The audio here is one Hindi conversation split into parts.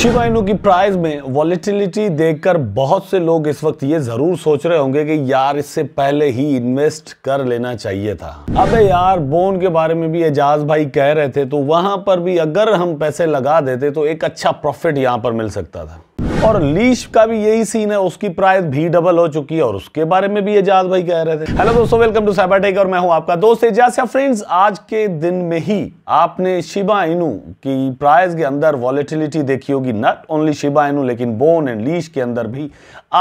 शिवा की प्राइस में वॉलिटिलिटी देखकर बहुत से लोग इस वक्त ये जरूर सोच रहे होंगे कि यार इससे पहले ही इन्वेस्ट कर लेना चाहिए था अबे यार बोन के बारे में भी एजाज भाई कह रहे थे तो वहां पर भी अगर हम पैसे लगा देते तो एक अच्छा प्रॉफिट यहाँ पर मिल सकता था और लीश का भी यही सीन है उसकी प्राइस भी डबल हो चुकी है और उसके बारे में भी एजाज भाई कह रहे थे हेलो दोस्तों वेलकम टू साइबर टेक और मैं हूं आपका दोस्त एजाज फ्रेंड्स आज के दिन में ही आपने शिबा इनू की प्राइस के अंदर वॉलेटिलिटी देखी होगी नॉट ओनली शिबा इनू लेकिन बोन एंड लीश के अंदर भी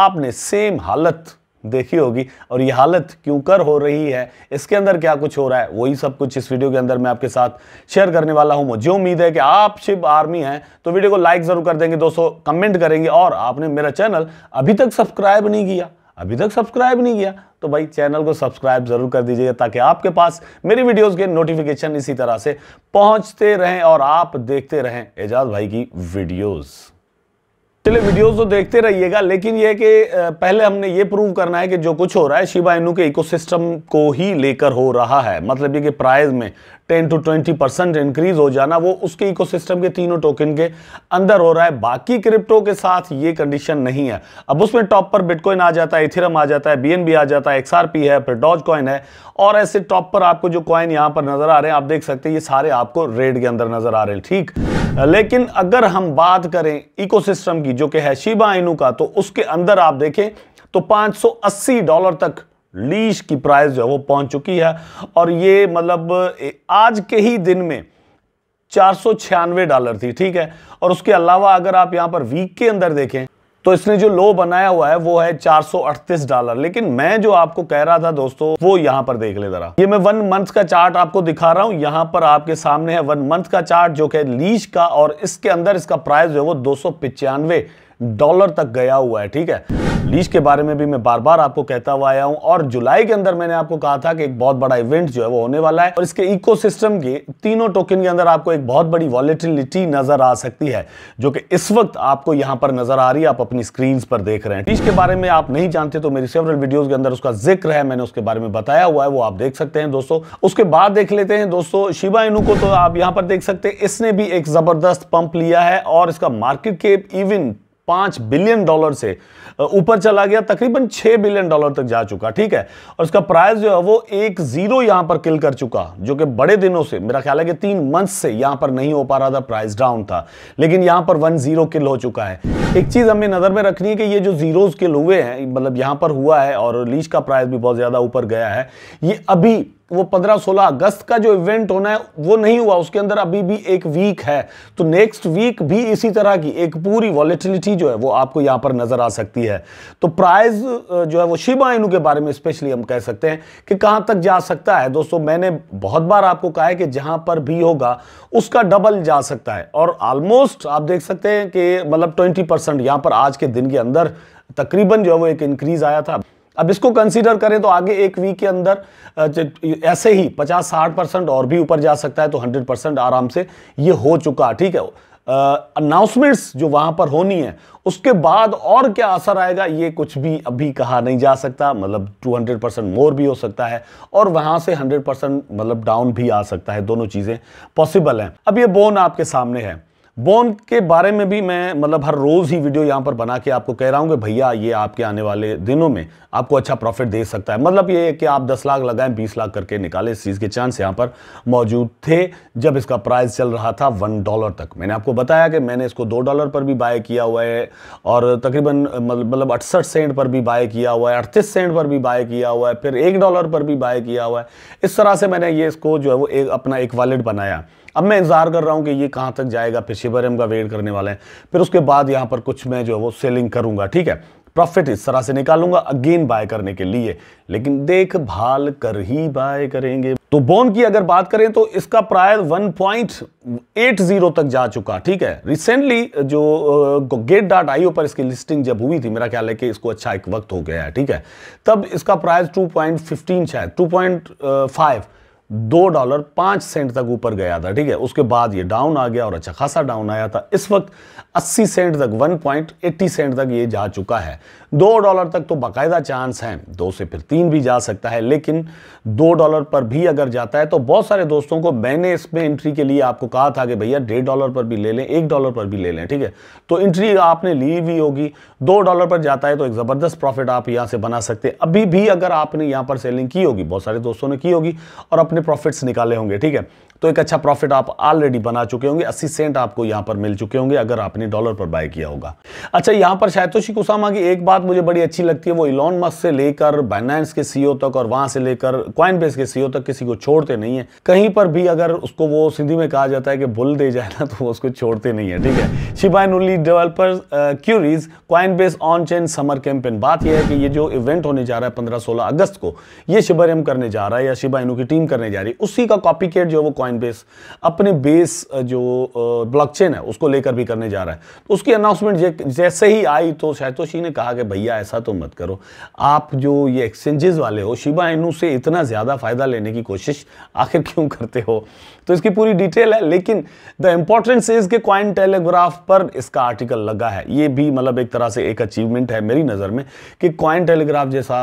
आपने सेम हालत देखी होगी और ये हालत क्यों कर हो रही है इसके अंदर क्या कुछ हो रहा है वही सब कुछ इस वीडियो के अंदर मैं आपके साथ शेयर करने वाला हूँ मुझे उम्मीद है कि आप शिव आर्मी हैं तो वीडियो को लाइक ज़रूर कर देंगे दोस्तों कमेंट करेंगे और आपने मेरा चैनल अभी तक सब्सक्राइब नहीं किया अभी तक सब्सक्राइब नहीं किया तो भाई चैनल को सब्सक्राइब जरूर कर दीजिएगा ताकि आपके पास मेरी वीडियोस के नोटिफिकेशन इसी तरह से पहुंचते रहें और आप देखते रहें एजाज भाई की वीडियोज़ चलिए वीडियोस तो देखते रहिएगा लेकिन यह कि पहले हमने ये प्रूव करना है कि जो कुछ हो रहा है शिबा इनू के इकोसिस्टम को ही लेकर हो रहा है मतलब ये कि प्राइस में 10 टू 20 परसेंट इंक्रीज हो जाना वो उसके इकोसिस्टम के तीनों टोकन के अंदर हो रहा है बाकी क्रिप्टो के साथ ये कंडीशन नहीं है अब उसमें टॉप पर बिटकॉइन आ जाता है इथिरम आ जाता है बी आ जाता है एक्सआरपी है फिर डॉज कॉइन है और ऐसे टॉप पर आपको जो कॉइन यहाँ पर नजर आ रहे हैं आप देख सकते हैं ये सारे आपको रेड के अंदर नजर आ रहे हैं ठीक लेकिन अगर हम बात करें इकोसिस्टम की जो कि है शिबा इनू का तो उसके अंदर आप देखें तो 580 डॉलर तक लीज की प्राइस जो है वो पहुंच चुकी है और ये मतलब आज के ही दिन में चार डॉलर थी ठीक है और उसके अलावा अगर आप यहां पर वीक के अंदर देखें तो इसने जो लो बनाया हुआ है वो है 438 डॉलर लेकिन मैं जो आपको कह रहा था दोस्तों वो यहां पर देख ले जरा ये मैं वन मंथ का चार्ट आपको दिखा रहा हूं यहां पर आपके सामने है वन मंथ का चार्ट जो कि लीज का और इसके अंदर इसका प्राइस जो है वो दो डॉलर तक गया हुआ है ठीक है हदीश के बारे में भी मैं बार बार आपको कहता हुआ आया हूं और जुलाई के अंदर मैंने आपको कहा था कि एक बहुत बड़ा इवेंट जो है वो होने वाला है और इसके इको के तीनों टोकन के अंदर आपको एक बहुत बड़ी वॉलेटिलिटी नजर आ सकती है जो कि इस वक्त आपको यहां पर नजर आ रही है आप अपनी स्क्रीन पर देख रहे हैं हदीश के बारे में आप नहीं जानते तो मेरी सेवरल वीडियो के अंदर उसका जिक्र है मैंने उसके बारे में बताया हुआ है वो आप देख सकते हैं दोस्तों उसके बाद देख लेते हैं दोस्तों शिवा इनू को तो आप यहां पर देख सकते हैं इसने भी एक जबरदस्त पंप लिया है और इसका मार्केट के इवन पांच बिलियन डॉलर से ऊपर चला गया तकरीबन छह बिलियन डॉलर तक जा चुका ठीक है और उसका प्राइस जो है वो एक जीरो यहां पर किल कर चुका जो कि बड़े दिनों से मेरा ख्याल है कि तीन मंथ से यहां पर नहीं हो पा रहा था प्राइस डाउन था लेकिन यहां पर वन जीरो किल हो चुका है एक चीज हमें नजर में रखनी है कि ये जो जीरो किल हुए हैं मतलब यहां पर हुआ है और लीच का प्राइस भी बहुत ज्यादा ऊपर गया है ये अभी वो 15-16 अगस्त का जो इवेंट होना है वो नहीं हुआ उसके अंदर अभी भी एक वीक है तो नेक्स्ट वीक भी इसी तरह की एक पूरी वॉलेटिलिटी जो है वो आपको यहां पर नज़र आ सकती है तो प्राइस जो है वो शिबा इनू के बारे में स्पेशली हम कह सकते हैं कि कहां तक जा सकता है दोस्तों मैंने बहुत बार आपको कहा है कि जहां पर भी होगा उसका डबल जा सकता है और ऑलमोस्ट आप देख सकते हैं कि मतलब ट्वेंटी परसेंट पर आज के दिन के अंदर तकरीबन जो है वो एक इंक्रीज़ आया था अब इसको कंसीडर करें तो आगे एक वीक के अंदर ऐसे ही 50-60 परसेंट और भी ऊपर जा सकता है तो 100 परसेंट आराम से ये हो चुका ठीक है अनाउंसमेंट्स जो वहां पर होनी है उसके बाद और क्या असर आएगा ये कुछ भी अभी कहा नहीं जा सकता मतलब 200 परसेंट मोर भी हो सकता है और वहां से 100 परसेंट मतलब डाउन भी आ सकता है दोनों चीज़ें पॉसिबल हैं अब ये बोन आपके सामने है बोन के बारे में भी मैं मतलब हर रोज़ ही वीडियो यहाँ पर बना के आपको कह रहा हूँ कि भैया ये आपके आने वाले दिनों में आपको अच्छा प्रॉफिट दे सकता है मतलब ये कि आप 10 लाख लगाएं 20 लाख करके निकाले इस चीज़ के चांस यहाँ पर मौजूद थे जब इसका प्राइस चल रहा था वन डॉलर तक मैंने आपको बताया कि मैंने इसको दो डॉलर पर भी बाय किया हुआ है और तकरीबन मतलब अड़सठ सेंट पर भी बाय किया हुआ है अड़तीस सेंट पर भी बाय किया हुआ है फिर एक डॉलर पर भी बाय किया हुआ है इस तरह से मैंने ये इसको जो है वो एक अपना एक वॉलेट बनाया अब मैं इंतज़ार कर रहा हूं कि ये कहां तक जाएगा फिर एम का वेट करने वाले हैं फिर उसके बाद यहाँ पर कुछ मैं जो है वो सेलिंग करूंगा ठीक है प्रॉफिट इस तरह से निकालूंगा अगेन बाय करने के लिए लेकिन देखभाल कर ही बाय करेंगे तो बोन की अगर बात करें तो इसका प्रायर 1.80 तक जा चुका ठीक है रिसेंटली जो गेट डॉट आई पर इसकी लिस्टिंग जब हुई थी मेरा ख्याल है कि इसको अच्छा एक वक्त हो गया है ठीक है तब इसका प्राइस 2.15 शायद 2.5 दो डॉलर पांच सेंट तक ऊपर गया था ठीक है उसके बाद ये डाउन आ गया और अच्छा खासा डाउन आया था इस वक्त 80 सेंट तक 1.80 सेंट तक ये जा चुका है दो डॉलर तक तो बाकायदा चांस है दो से फिर तीन भी जा सकता है लेकिन दो डॉलर पर भी अगर जाता है तो बहुत सारे दोस्तों को मैंने इसमें एंट्री के लिए आपको कहा था कि भैया डेढ़ डॉलर पर भी ले लें एक डॉलर पर भी ले लें ठीक है तो एंट्री आपने ली भी होगी दो डॉलर पर जाता है तो एक ज़बरदस्त प्रॉफिट आप यहां से बना सकते अभी भी अगर आपने यहां पर सेलिंग की होगी बहुत सारे दोस्तों ने की होगी और अपने अपने प्रॉफिट्स निकाले होंगे ठीक है तो एक अच्छा प्रॉफिट आप ऑलरेडी बना चुके होंगे 80 सेंट आपको यहां पर मिल चुके होंगे अगर आपने डॉलर पर बाय किया होगा अच्छा यहां पर शायतोशी कुसामा की एक बात मुझे बड़ी अच्छी लगती है वो इलॉन मस्क से लेकर बाइनांस के सीईओ तक और वहां से लेकर क्वाइन के सीईओ तक किसी को छोड़ते नहीं है कहीं पर भी अगर उसको वो सिंधी में कहा जाता है कि बुल दे जाए ना तो उसको छोड़ते नहीं है ठीक है शिपाइन उली developer queries Coinbase on chain summer campaign बात यह है कि ये जो इवेंट होने जा रहा है पंद्रह सोलह अगस्त को ये शिबरम करने जा रहा है या शिबाइनू की टीम करने जा रही है उसी का कॉपी जो है वो कॉइन बेस अपने बेस जो ब्लॉकचेन है उसको लेकर भी करने जा रहा है तो उसकी अनाउंसमेंट जैसे ही आई तो शैतोशी ने कहा कि भैया ऐसा तो मत करो आप जो ये एक्सचेंजेस वाले हो शिबा इनू से इतना ज़्यादा फ़ायदा लेने की कोशिश आखिर क्यों करते हो तो इसकी पूरी डिटेल है लेकिन द इम्पोर्टेंस इज के क्वाइन टेलीग्राफ पर इसका आर्टिकल लगा है ये भी मतलब एक तरह से एक अचीवमेंट है मेरी नज़र में कि क्वाइन टेलीग्राफ जैसा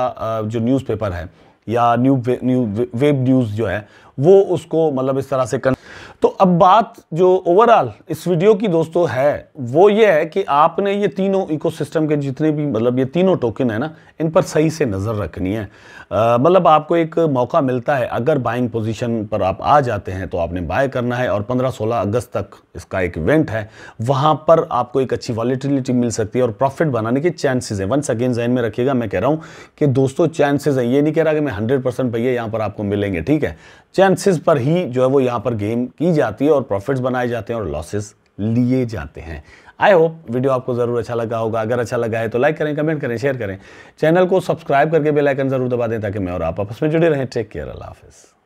जो न्यूज़पेपर है या new way, new web news जो है वो उसको मतलब इस तरह से कन तो अब बात जो ओवरऑल इस वीडियो की दोस्तों है वो ये है कि आपने ये तीनों इकोसिस्टम के जितने भी मतलब ये तीनों टोकन है ना इन पर सही से नज़र रखनी है मतलब आपको एक मौका मिलता है अगर बाइंग पोजीशन पर आप आ जाते हैं तो आपने बाय करना है और 15-16 अगस्त तक इसका एक इवेंट है वहाँ पर आपको एक अच्छी वॉलीटिलिटी मिल सकती है और प्रॉफिट बनाने के चांसेज हैं वंस अगेन जहन में रखिएगा मैं कह रहा हूँ कि दोस्तों चांसेज हैं ये नहीं कह रहा कि मैं हंड्रेड परसेंट भैया यहाँ पर आपको मिलेंगे ठीक है चांसेज पर ही जो है वो यहाँ पर गेम की की जाती है और प्रॉफिट्स बनाए जाते हैं और लॉसेस लिए जाते हैं आई होप वीडियो आपको ज़रूर अच्छा लगा होगा अगर अच्छा लगा है तो लाइक करें कमेंट करें शेयर करें चैनल को सब्सक्राइब करके बेलाइकन जरूर दबा दें ताकि मैं और आप आपस में जुड़े रहें टेक केयर अल्लाह हाफिज़